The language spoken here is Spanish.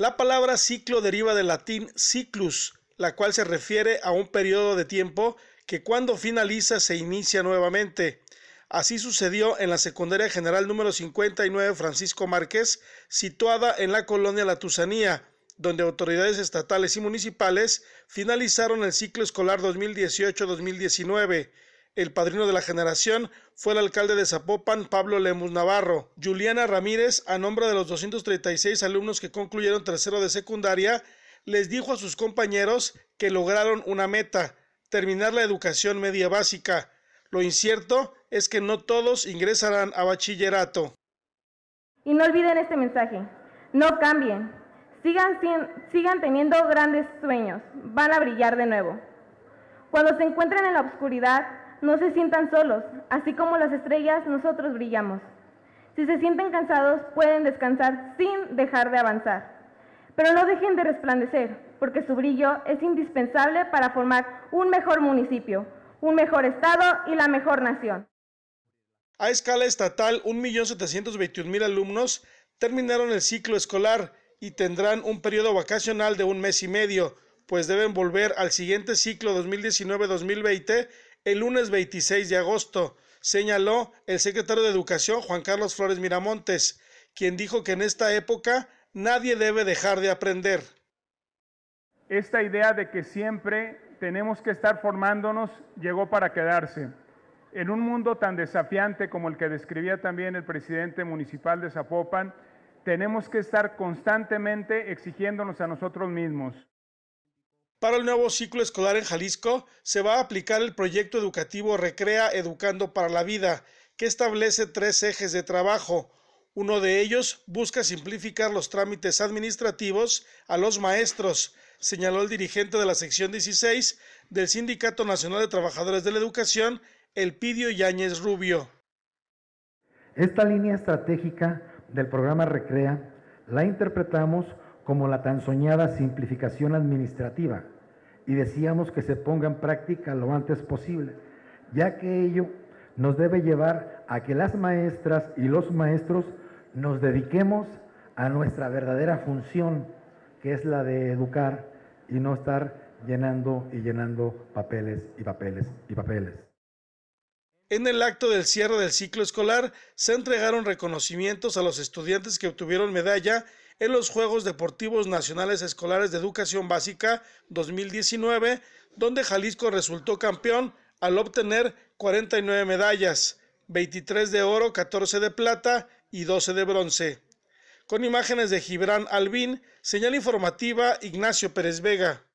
La palabra ciclo deriva del latín ciclus, la cual se refiere a un periodo de tiempo que cuando finaliza se inicia nuevamente. Así sucedió en la Secundaria General número 59 Francisco Márquez, situada en la colonia La Tusanía, donde autoridades estatales y municipales finalizaron el ciclo escolar 2018-2019. El padrino de la generación fue el alcalde de Zapopan, Pablo Lemus Navarro. Juliana Ramírez, a nombre de los 236 alumnos que concluyeron tercero de secundaria, les dijo a sus compañeros que lograron una meta, terminar la educación media básica. Lo incierto es que no todos ingresarán a bachillerato. Y no olviden este mensaje, no cambien, sigan, teniendo grandes sueños, van a brillar de nuevo. Cuando se encuentren en la oscuridad, no se sientan solos, así como las estrellas nosotros brillamos. Si se sienten cansados, pueden descansar sin dejar de avanzar. Pero no dejen de resplandecer, porque su brillo es indispensable para formar un mejor municipio, un mejor estado y la mejor nación. A escala estatal, 1.721.000 alumnos terminaron el ciclo escolar y tendrán un periodo vacacional de un mes y medio, pues deben volver al siguiente ciclo 2019-2020 el lunes 26 de agosto, señaló el secretario de Educación Juan Carlos Flores Miramontes, quien dijo que en esta época nadie debe dejar de aprender. Esta idea de que siempre tenemos que estar formándonos llegó para quedarse. En un mundo tan desafiante como el que describía también el presidente municipal de Zapopan, tenemos que estar constantemente exigiéndonos a nosotros mismos. Para el nuevo ciclo escolar en Jalisco se va a aplicar el proyecto educativo Recrea Educando para la Vida, que establece tres ejes de trabajo. Uno de ellos busca simplificar los trámites administrativos a los maestros, señaló el dirigente de la sección 16 del Sindicato Nacional de Trabajadores de la Educación, Elpidio Yáñez Rubio. Esta línea estratégica del programa Recrea la interpretamos como la tan soñada simplificación administrativa, y decíamos que se ponga en práctica lo antes posible, ya que ello nos debe llevar a que las maestras y los maestros nos dediquemos a nuestra verdadera función, que es la de educar y no estar llenando y llenando papeles y papeles y papeles. En el acto del cierre del ciclo escolar se entregaron reconocimientos a los estudiantes que obtuvieron medalla en los Juegos Deportivos Nacionales Escolares de Educación Básica 2019, donde Jalisco resultó campeón al obtener 49 medallas, 23 de oro, 14 de plata y 12 de bronce. Con imágenes de Gibran Albín, señal informativa Ignacio Pérez Vega.